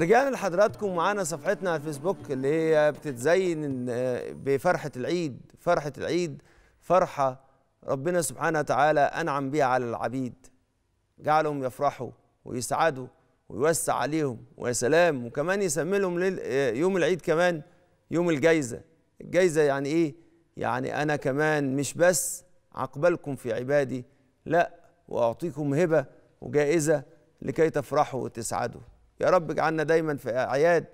رجعنا لحضراتكم معانا صفحتنا على الفيسبوك اللي هي بتتزين آه، بفرحة العيد فرحة العيد فرحة ربنا سبحانه وتعالى أنعم بها على العبيد جعلهم يفرحوا ويسعدوا ويوسع عليهم ويا سلام وكمان يسمي لهم آه، يوم العيد كمان يوم الجايزة الجايزة يعني إيه؟ يعني أنا كمان مش بس عقبلكم في عبادي لا وأعطيكم هبة وجائزة لكي تفرحوا وتسعدوا يا رب اجعلنا دايما في اعياد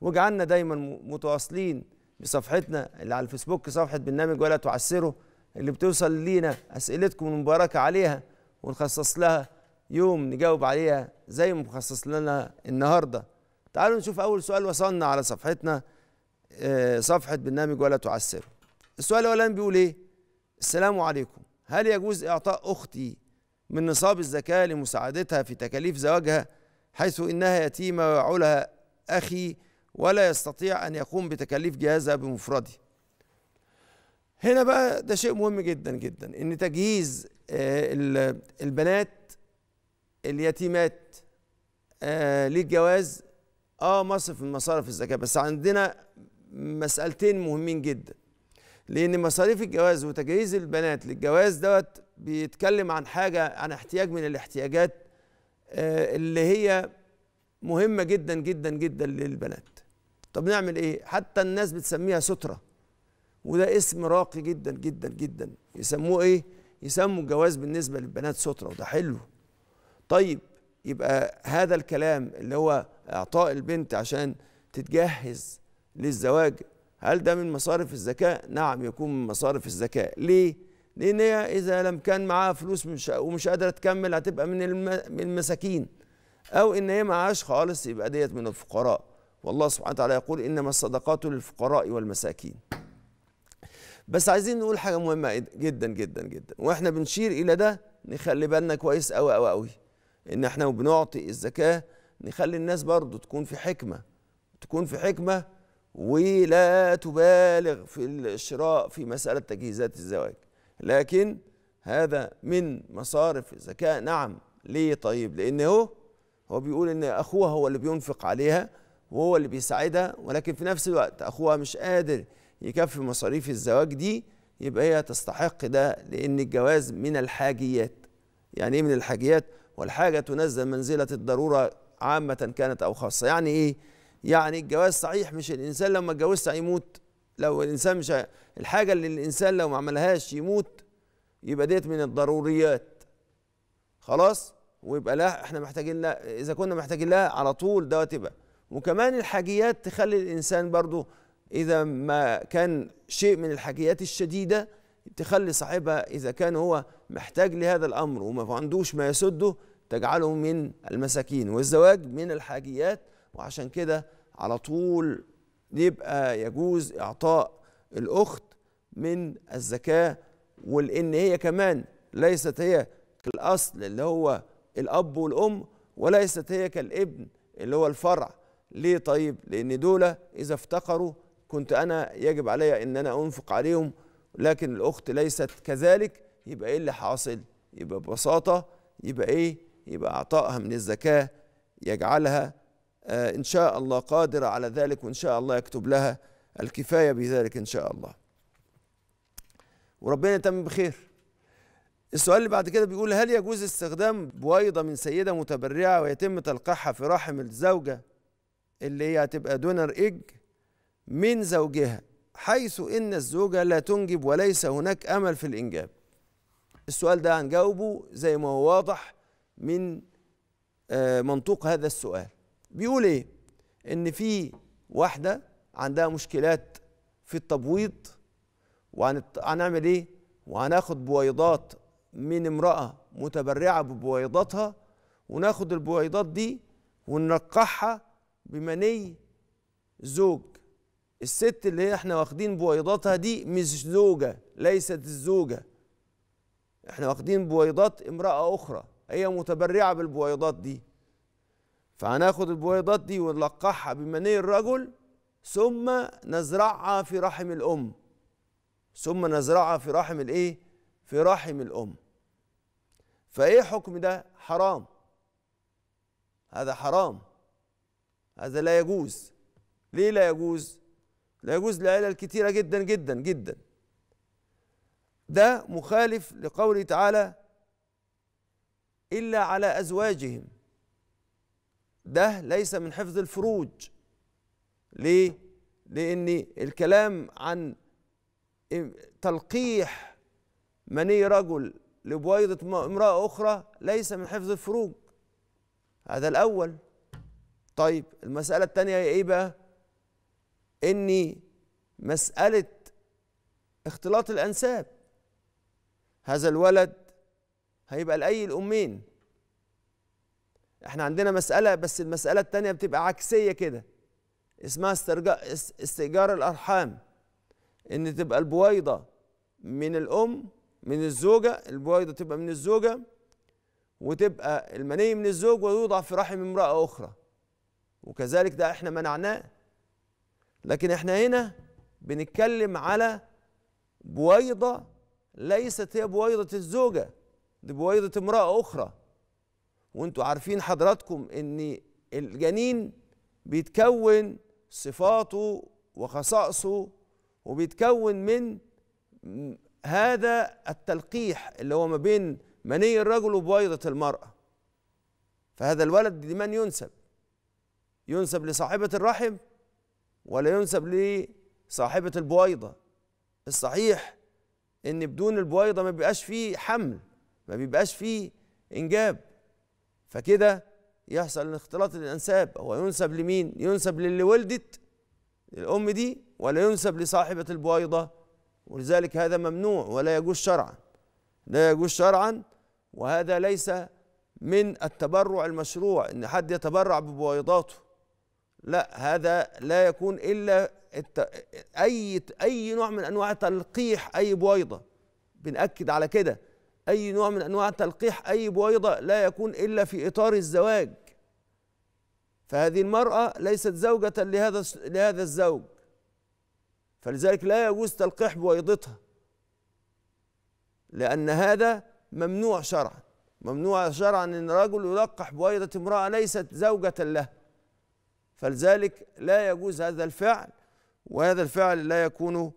واجعلنا دايما متواصلين بصفحتنا اللي على الفيسبوك صفحه برنامج ولا تعسره اللي بتوصل لينا اسئلتكم المباركه عليها ونخصص لها يوم نجاوب عليها زي ما مخصص لنا النهارده تعالوا نشوف اول سؤال وصلنا على صفحتنا آه، صفحه برنامج ولا تعسره السؤال الاولاني بيقول ايه السلام عليكم هل يجوز اعطاء اختي من نصاب الزكاه لمساعدتها في تكاليف زواجها حيث إنها يتيمة ويعولها أخي ولا يستطيع أن يقوم بتكاليف جهازها بمفرده هنا بقى ده شيء مهم جدا جدا ان تجهيز آه، البنات اليتيمات آه، للجواز اه مصرف من مصارف الزكاه بس عندنا مسالتين مهمين جدا لان مصاريف الجواز وتجهيز البنات للجواز دوت بيتكلم عن حاجه عن احتياج من الاحتياجات آه، اللي هي مهمة جدا جدا جدا للبنات طب نعمل ايه حتى الناس بتسميها سترة وده اسم راقي جدا جدا جدا يسموه ايه يسموا الجواز بالنسبة للبنات سترة وده حلو طيب يبقى هذا الكلام اللي هو اعطاء البنت عشان تتجهز للزواج هل ده من مصارف الذكاء نعم يكون من مصارف الذكاء ليه؟ لان هي اذا لم كان معاها فلوس مش ومش قادره تكمل هتبقى من المساكين او ان هي معاش خالص يبقى ديت من الفقراء والله سبحانه وتعالى يقول انما الصدقات للفقراء والمساكين بس عايزين نقول حاجه مهمه جدا جدا جدا واحنا بنشير الى ده نخلي بالنا كويس قوي قوي قوي ان احنا وبنعطي الزكاه نخلي الناس برضو تكون في حكمه تكون في حكمه ولا تبالغ في الشراء في مساله تجهيزات الزواج لكن هذا من مصارف الزكاة نعم ليه طيب لأن هو هو بيقول إن أخوها هو اللي بينفق عليها وهو اللي بيساعدها ولكن في نفس الوقت أخوها مش قادر يكفي مصاريف الزواج دي يبقى هي تستحق ده لأن الجواز من الحاجيات يعني إيه من الحاجيات والحاجة تنزل منزلة الضرورة عامة كانت أو خاصة يعني إيه يعني الجواز صحيح مش الإنسان لما اتجوزت هيموت لو الانسان مش الحاجه اللي الانسان لو ما عملهاش يموت يبقى ديت من الضروريات خلاص ويبقى لا احنا محتاجين لها اذا كنا محتاجين لها على طول دوت تبقى وكمان الحاجيات تخلي الانسان برضو اذا ما كان شيء من الحاجيات الشديده تخلي صاحبها اذا كان هو محتاج لهذا الامر وما عندوش ما يسده تجعله من المساكين والزواج من الحاجيات وعشان كده على طول يبقى يجوز إعطاء الأخت من الزكاة ولأن هي كمان ليست هي كالأصل اللي هو الأب والأم وليست هي كالابن اللي هو الفرع ليه طيب لأن دول إذا افتقروا كنت أنا يجب علي أن أنا أنفق عليهم لكن الأخت ليست كذلك يبقى إيه اللي حاصل يبقى ببساطة يبقى إيه يبقى إعطائها من الزكاة يجعلها آه، إن شاء الله قادرة على ذلك وإن شاء الله يكتب لها الكفاية بذلك إن شاء الله وربنا يتم بخير السؤال اللي بعد كده بيقول هل يجوز استخدام بويضة من سيدة متبرعة ويتم تلقيحها في رحم الزوجة اللي هي هتبقى دونر إج من زوجها حيث إن الزوجة لا تنجب وليس هناك أمل في الإنجاب السؤال ده هنجاوبه زي ما هو واضح من آه، منطوق هذا السؤال بيقول ايه ان في واحده عندها مشكلات في التبويض وهنعمل ايه وهناخد بويضات من امراه متبرعه ببويضاتها وناخد البويضات دي وننقحها بمني زوج الست اللي احنا واخدين بويضاتها دي مش زوجه ليست الزوجه احنا واخدين بويضات امراه اخرى هي متبرعه بالبويضات دي فهناخد البويضات دي ونلقحها بمني الرجل ثم نزرعها في رحم الأم ثم نزرعها في رحم الإيه؟ في رحم الأم فإيه حكم ده؟ حرام هذا حرام هذا لا يجوز ليه لا يجوز؟ لا يجوز لعلل كتيرة جدا جدا جدا ده مخالف لقوله تعالى إلا على أزواجهم ده ليس من حفظ الفروج ليه؟ لأن الكلام عن تلقيح مني رجل لبويضة امرأة أخرى ليس من حفظ الفروج هذا الأول طيب المسألة الثانية هي إيه بقى؟ إني مسألة اختلاط الأنساب هذا الولد هيبقى لأي الأمين احنا عندنا مسألة بس المسألة التانية بتبقى عكسية كده اسمها استرجاء استئجار الأرحام إن تبقى البويضة من الأم من الزوجة البويضة تبقى من الزوجة وتبقى المني من الزوج ويوضع في رحم امرأة أخرى وكذلك ده احنا منعناه لكن احنا هنا بنتكلم على بويضة ليست هي بويضة الزوجة دي بويضة امرأة أخرى وانتوا عارفين حضراتكم ان الجنين بيتكون صفاته وخصائصه وبيتكون من هذا التلقيح اللي هو ما بين مني الرجل وبويضة المرأة فهذا الولد لمن ينسب ينسب لصاحبة الرحم ولا ينسب لصاحبة البويضة الصحيح ان بدون البويضة ما بيبقاش فيه حمل ما بيبقاش فيه انجاب فكده يحصل الاختلاط الانساب هو ينسب لمين ينسب للي ولدت الام دي ولا ينسب لصاحبه البويضه ولذلك هذا ممنوع ولا يجوز شرعا لا يجوز شرعا وهذا ليس من التبرع المشروع ان حد يتبرع ببويضاته لا هذا لا يكون الا الت... اي اي نوع من انواع تلقيح اي بويضه بناكد على كده أي نوع من أنواع تلقيح أي بويضة لا يكون إلا في إطار الزواج فهذه المرأة ليست زوجة لهذا لهذا الزوج فلذلك لا يجوز تلقيح بويضتها لأن هذا ممنوع شرعا ممنوع شرعا أن رجل يلقح بويضة امرأة ليست زوجة له فلذلك لا يجوز هذا الفعل وهذا الفعل لا يكون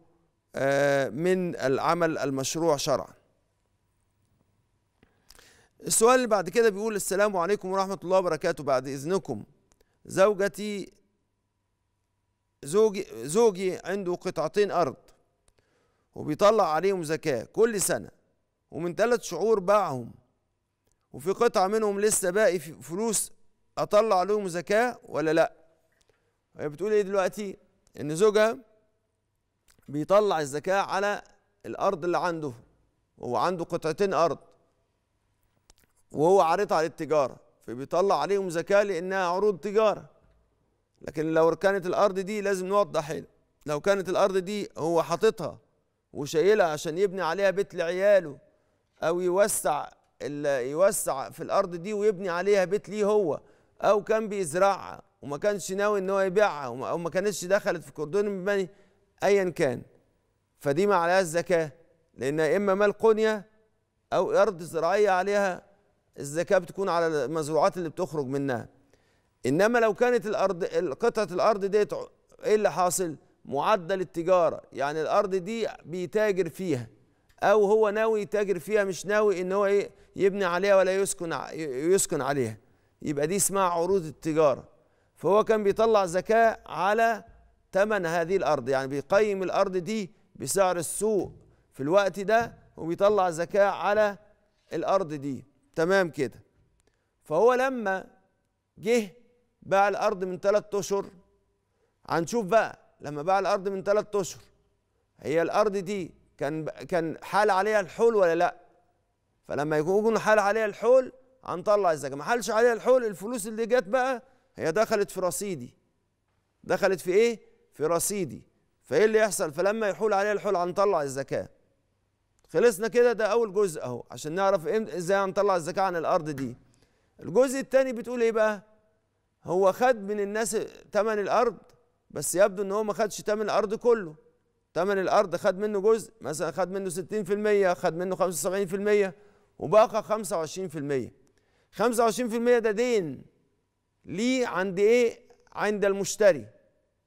آه، من العمل المشروع شرعا السؤال اللي بعد كده بيقول السلام عليكم ورحمة الله وبركاته بعد إذنكم زوجتي زوجي زوجي عنده قطعتين أرض وبيطلع عليهم زكاة كل سنة ومن ثلاث شعور باعهم وفي قطعة منهم لسه باقي فلوس أطلع عليهم زكاة ولا لأ؟ هي بتقول إيه دلوقتي؟ إن زوجها بيطلع الزكاة على الأرض اللي عنده هو عنده قطعتين أرض وهو عارضها للتجارة فبيطلع عليهم زكاة لأنها عروض تجارة لكن لو كانت الأرض دي لازم نوضح هنا لو كانت الأرض دي هو حاططها وشايلها عشان يبني عليها بيت لعياله أو يوسع يوسع في الأرض دي ويبني عليها بيت ليه هو أو كان بيزرعها وما كانش ناوي إن هو يبيعها أو ما كانتش دخلت في كردون المباني أيا كان فدي ما عليها الزكاة لأنها إما مال قنية أو أرض زراعية عليها الزكاه بتكون على المزروعات اللي بتخرج منها انما لو كانت الارض قطعه الارض ديت ايه اللي حاصل معدل التجاره يعني الارض دي بيتاجر فيها او هو ناوي يتاجر فيها مش ناوي ان هو ايه يبني عليها ولا يسكن يسكن عليها يبقى دي اسمها عروض التجاره فهو كان بيطلع زكاه على ثمن هذه الارض يعني بيقيم الارض دي بسعر السوق في الوقت ده وبيطلع زكاه على الارض دي تمام كده فهو لما جه باع الارض من ثلاث اشهر هنشوف بقى لما باع الارض من ثلاث اشهر هي الارض دي كان كان حال عليها الحول ولا لا فلما يكون حال عليها الحول هنطلع الزكاه ما حالش عليها الحول الفلوس اللي جت بقى هي دخلت في رصيدي دخلت في ايه في رصيدي فايه اللي يحصل فلما يحول عليها الحول هنطلع الزكاه خلصنا كده ده اول جزء اهو عشان نعرف ازاي هنطلع الزكاه عن الارض دي الجزء الثاني بتقول ايه بقى هو خد من الناس تمن الارض بس يبدو ان هو ما خدش تمن الارض كله تمن الارض خد منه جزء مثلا خد منه ستين في المية خد منه خمسة وسبعين في خمسة وبقى في المية ده دين ليه عند ايه عند المشتري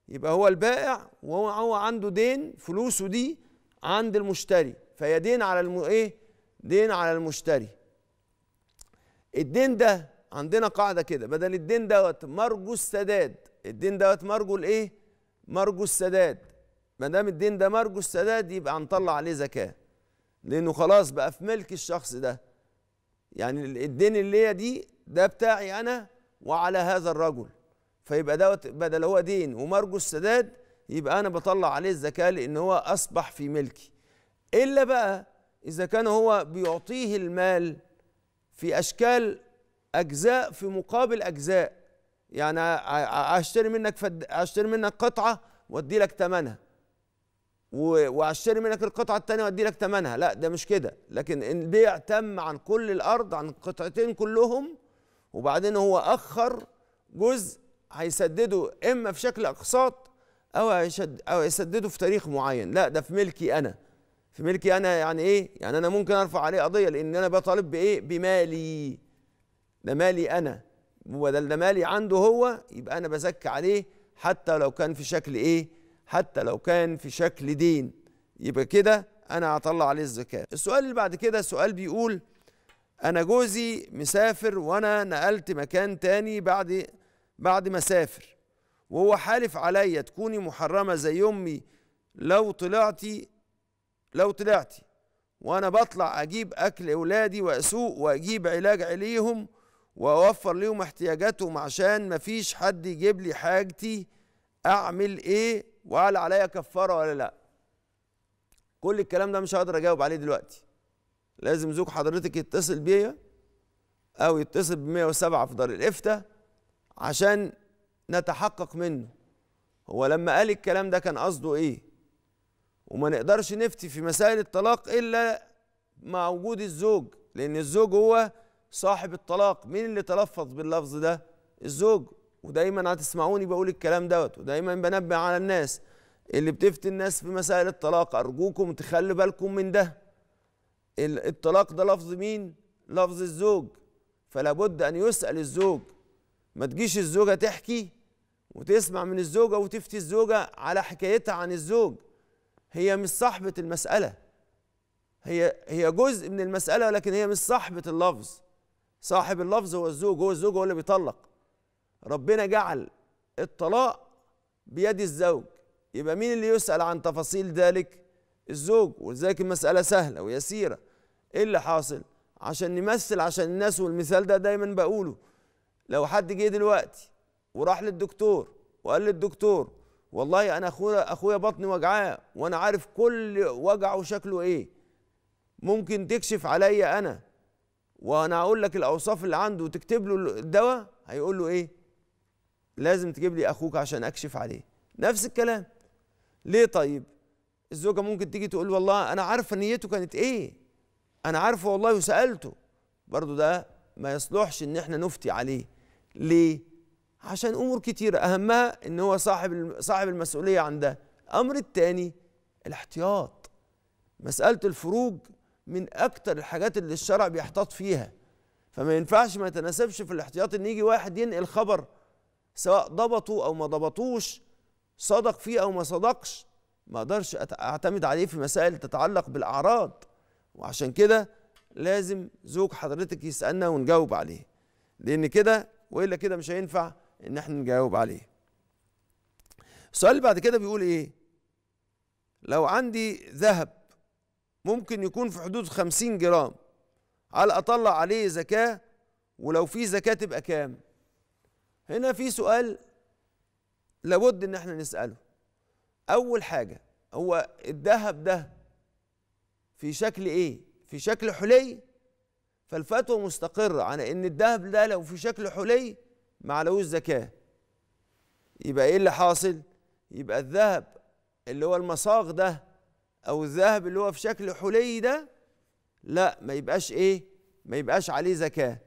يبقى هو البائع وهو عنده دين فلوسه دي عند المشتري فهي دين على الم... ايه دين على المشتري الدين ده عندنا قاعده كده بدل الدين دوت مرجو السداد الدين دوت مرجو الايه مرجو السداد ما دام الدين ده مرجو السداد يبقى هنطلع عليه زكاه لانه خلاص بقى في ملك الشخص ده يعني الدين اللي هي دي ده بتاعي انا وعلى هذا الرجل فيبقى دوت بدل هو دين ومرجو السداد يبقى انا بطلع عليه الزكاه لان هو اصبح في ملكي إلا بقى إذا كان هو بيعطيه المال في أشكال أجزاء في مقابل أجزاء يعني اشتري منك فد... اشتري منك قطعة وأدي لك ثمنها واشتري منك القطعة الثانية وأدي لك ثمنها لا ده مش كده لكن البيع تم عن كل الأرض عن قطعتين كلهم وبعدين هو أخر جزء هيسدده إما في شكل أقساط أو هيسدده في تاريخ معين لا ده في ملكي أنا في ملكي انا يعني ايه يعني انا ممكن ارفع عليه قضيه لان انا بطالب بايه بمالي ده مالي انا وبدل ده مالي عنده هو يبقى انا بزكي عليه حتى لو كان في شكل ايه حتى لو كان في شكل دين يبقى كده انا هطلع عليه الزكاه السؤال اللي بعد كده سؤال بيقول انا جوزي مسافر وانا نقلت مكان تاني بعد بعد ما سافر وهو حالف عليا تكوني محرمه زي امي لو طلعتي لو طلعتي وانا بطلع اجيب اكل اولادي واسوق واجيب علاج عليهم واوفر ليهم احتياجاتهم عشان مفيش حد يجيب لي حاجتي اعمل ايه وهل عليا كفاره ولا لا كل الكلام ده مش هقدر اجاوب عليه دلوقتي لازم زوج حضرتك يتصل بيا او يتصل ب 107 في دار الافتاء عشان نتحقق منه هو لما قال الكلام ده كان قصده ايه وما نقدرش نفتي في مسائل الطلاق إلا مع وجود الزوج لأن الزوج هو صاحب الطلاق مين اللي تلفظ باللفظ ده الزوج ودايما هتسمعوني بقول الكلام دوت ودايما بنبه على الناس اللي بتفتي الناس في مسائل الطلاق أرجوكم تخلوا بالكم من ده الطلاق ده لفظ مين لفظ الزوج فلا بد أن يسأل الزوج ما تجيش الزوجة تحكي وتسمع من الزوجة وتفتي الزوجة على حكايتها عن الزوج هي مش صاحبة المسألة هي هي جزء من المسألة لكن هي مش صاحبة اللفظ صاحب اللفظ هو الزوج هو الزوج هو اللي بيطلق ربنا جعل الطلاق بيد الزوج يبقى مين اللي يسأل عن تفاصيل ذلك الزوج ولذلك المسألة سهلة ويسيرة ايه اللي حاصل عشان نمثل عشان الناس والمثال ده دايما بقوله لو حد جه دلوقتي وراح للدكتور وقال للدكتور والله انا اخويا اخويا بطني وجعاه وانا عارف كل وجعه وشكله ايه ممكن تكشف عليا انا وانا اقول لك الاوصاف اللي عنده وتكتب له الدواء هيقول له ايه لازم تجيب لي اخوك عشان اكشف عليه نفس الكلام ليه طيب الزوجه ممكن تيجي تقول والله انا عارفه نيته كانت ايه انا عارفه والله وسالته برضو ده ما يصلحش ان احنا نفتي عليه ليه عشان امور كتيره اهمها ان هو صاحب صاحب المسؤوليه عن ده الامر الثاني الاحتياط مساله الفروج من اكتر الحاجات اللي الشرع بيحتاط فيها فما ينفعش ما يتناسبش في الاحتياط ان يجي واحد ينقل خبر سواء ضبطه او ما ضبطوش صدق فيه او ما صدقش ما اقدرش اعتمد عليه في مسائل تتعلق بالاعراض وعشان كده لازم زوج حضرتك يسالنا ونجاوب عليه لان كده والا كده مش هينفع ان احنا نجاوب عليه السؤال اللي بعد كده بيقول ايه لو عندي ذهب ممكن يكون في حدود خمسين جرام هل اطلع عليه زكاة ولو في زكاة تبقى كام هنا في سؤال لابد ان احنا نسأله اول حاجة هو الذهب ده في شكل ايه في شكل حلي فالفتوى مستقرة على ان الذهب ده لو في شكل حلي ما علوش زكاه يبقى ايه اللي حاصل يبقى الذهب اللي هو المصاغ ده او الذهب اللي هو في شكل حلي ده لا ما يبقاش ايه ما يبقاش عليه زكاه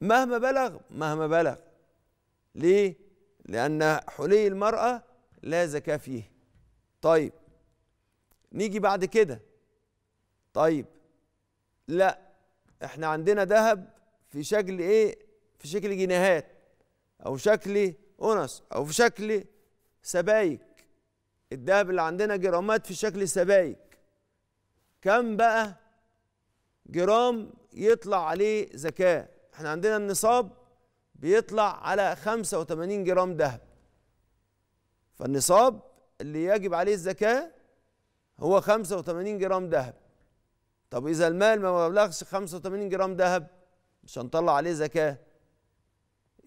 مهما بلغ مهما بلغ ليه لان حلي المراه لا زكاه فيه طيب نيجي بعد كده طيب لا احنا عندنا ذهب في شكل ايه في شكل جنيهات او شكل انس او في شكل سبايك الذهب اللي عندنا جرامات في شكل سبايك كم بقى جرام يطلع عليه زكاة احنا عندنا النصاب بيطلع على 85 جرام ذهب فالنصاب اللي يجب عليه الزكاة هو 85 جرام ذهب طب إذا المال ما بلغش 85 جرام ذهب مش هنطلع عليه زكاه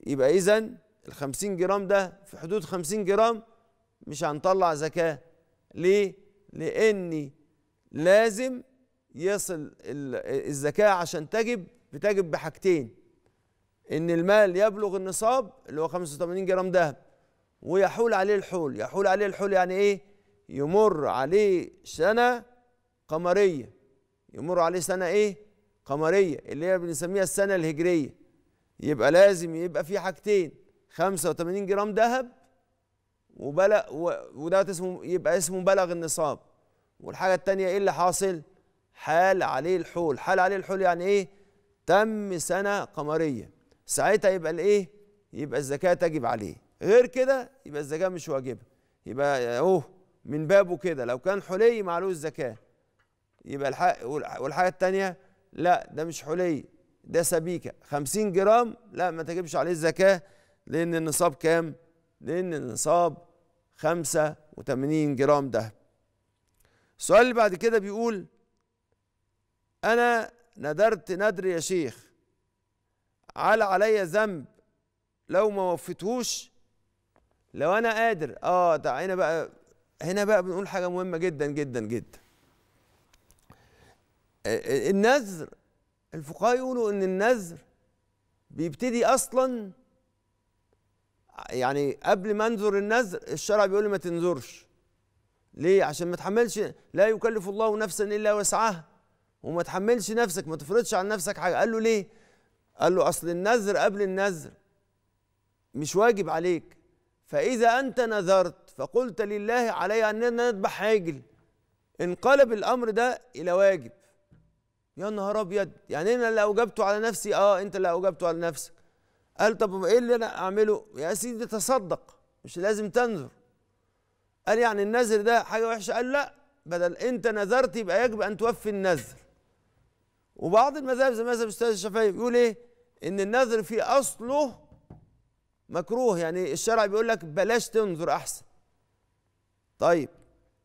يبقى إذا ال 50 جرام ده في حدود 50 جرام مش هنطلع زكاة ليه؟ لان لازم يصل الزكاة عشان تجب بتجب بحاجتين إن المال يبلغ النصاب اللي هو 85 جرام دهب ويحول عليه الحول يحول عليه الحول يعني إيه؟ يمر عليه سنة قمرية يمر عليه سنة إيه؟ قمرية اللي هي بنسميها السنة الهجرية يبقى لازم يبقى في حاجتين 85 جرام ذهب وبلغ وده اسمه يبقى اسمه بلغ النصاب والحاجه التانية ايه اللي حاصل حال عليه الحول حال عليه الحول يعني ايه تم سنه قمريه ساعتها يبقى الايه يبقى الزكاه تجب عليه غير كده يبقى الزكاه مش واجبه يبقى اهو من بابه كده لو كان حلي معلوش زكاه يبقى الحق والحاجه التانية لا ده مش حلي ده سبيكه 50 جرام لا ما تجيبش عليه الزكاه لان النصاب كام؟ لان النصاب 85 جرام دهب. السؤال اللي بعد كده بيقول انا ندرت ندر يا شيخ على عليا ذنب لو ما وفيتهوش لو انا قادر اه ده هنا بقى هنا بقى بنقول حاجه مهمه جدا جدا جدا النذر الفقهاء يقولوا ان النذر بيبتدي اصلا يعني قبل ما انذر النذر الشرع بيقول لي ما تنذرش ليه عشان ما تحملش لا يكلف الله نفسا الا وسعها وما تحملش نفسك ما تفرضش على نفسك حاجه قال له ليه قال له اصل النذر قبل النذر مش واجب عليك فاذا انت نذرت فقلت لله علي ان انا اذبح عجل انقلب الامر ده الى واجب يا نهار ابيض يعني انا اللي اوجبته على نفسي اه انت اللي اوجبته على نفسك قال طب ايه اللي انا اعمله يا سيدي تصدق مش لازم تنذر قال يعني النذر ده حاجه وحشه قال لا بدل انت نذرت يبقى يجب ان توفي النذر وبعض المذاهب زي مذهب الاستاذ الشافعي بيقول ايه ان النذر في اصله مكروه يعني الشرع بيقول لك بلاش تنذر احسن طيب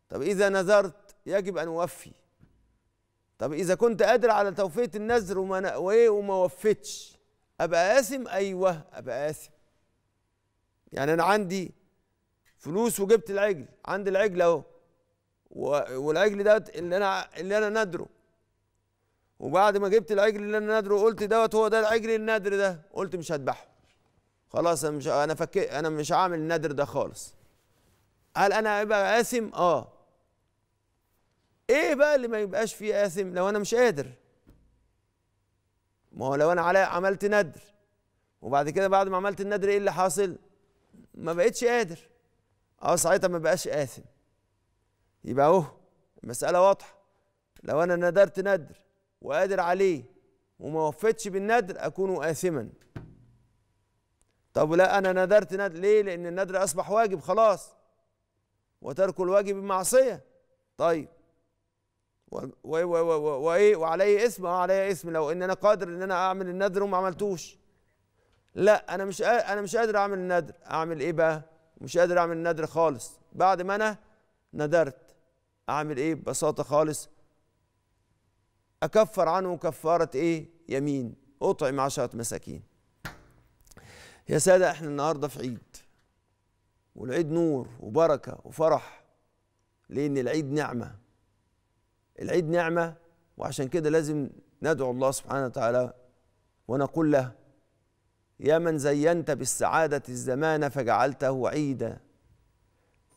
طب اذا نذرت يجب ان اوفي طب إذا كنت قادر على توفية النذر وما وإيه وما وفتش أبقى قاسم أيوه أبقى قاسم يعني أنا عندي فلوس وجبت العجل عندي العجل أهو والعجل دوت اللي أنا اللي أنا نادره وبعد ما جبت العجل اللي أنا نادره قلت دوت هو ده العجل النادر ده قلت مش هذبحه خلاص أنا مش أنا فك أنا مش هعمل النادر ده خالص هل أنا هبقى قاسم؟ أه ايه بقى اللي ما يبقاش فيه آثم لو انا مش قادر ما هو لو انا على عملت ندر وبعد كده بعد ما عملت الندر ايه اللي حاصل ما بقتش قادر اه ساعتها ما بقاش آثم يبقى اهو المسألة واضحة لو انا ندرت ندر وقادر عليه وما وفيتش بالندر اكون آثما طب لا انا ندرت ندر ليه لان الندر اصبح واجب خلاص وترك الواجب معصية طيب و... و... و... و... وايه وعلي اسم اه علي اسم لو ان انا قادر ان انا اعمل النذر وما عملتوش لا انا مش انا مش قادر اعمل النذر اعمل ايه بقى مش قادر اعمل النذر خالص بعد ما انا نذرت اعمل ايه ببساطه خالص اكفر عنه كفاره ايه يمين اطعم عشره مساكين يا ساده احنا النهارده في عيد والعيد نور وبركه وفرح لان العيد نعمه العيد نعمة وعشان كده لازم ندعو الله سبحانه وتعالى ونقول له يا من زينت بالسعادة الزمان فجعلته عيدا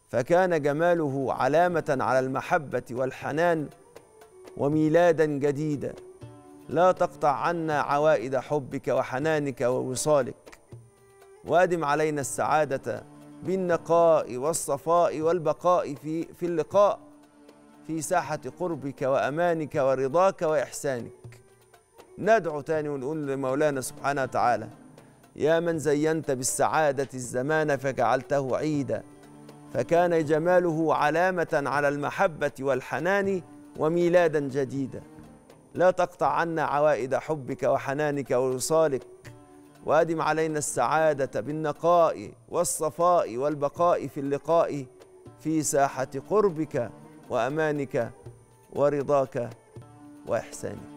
فكان جماله علامة على المحبة والحنان وميلادا جديدا لا تقطع عنا عوائد حبك وحنانك ووصالك وادم علينا السعادة بالنقاء والصفاء والبقاء في في اللقاء في ساحة قربك وأمانك ورضاك وإحسانك ندعو تاني ونقول لمولانا سبحانه وتعالى يا من زينت بالسعادة الزمان فجعلته عيدا فكان جماله علامة على المحبة والحنان وميلادا جديدا لا تقطع عنا عوائد حبك وحنانك ووصالك وادم علينا السعادة بالنقاء والصفاء والبقاء في اللقاء في ساحة قربك وأمانك ورضاك وإحسانك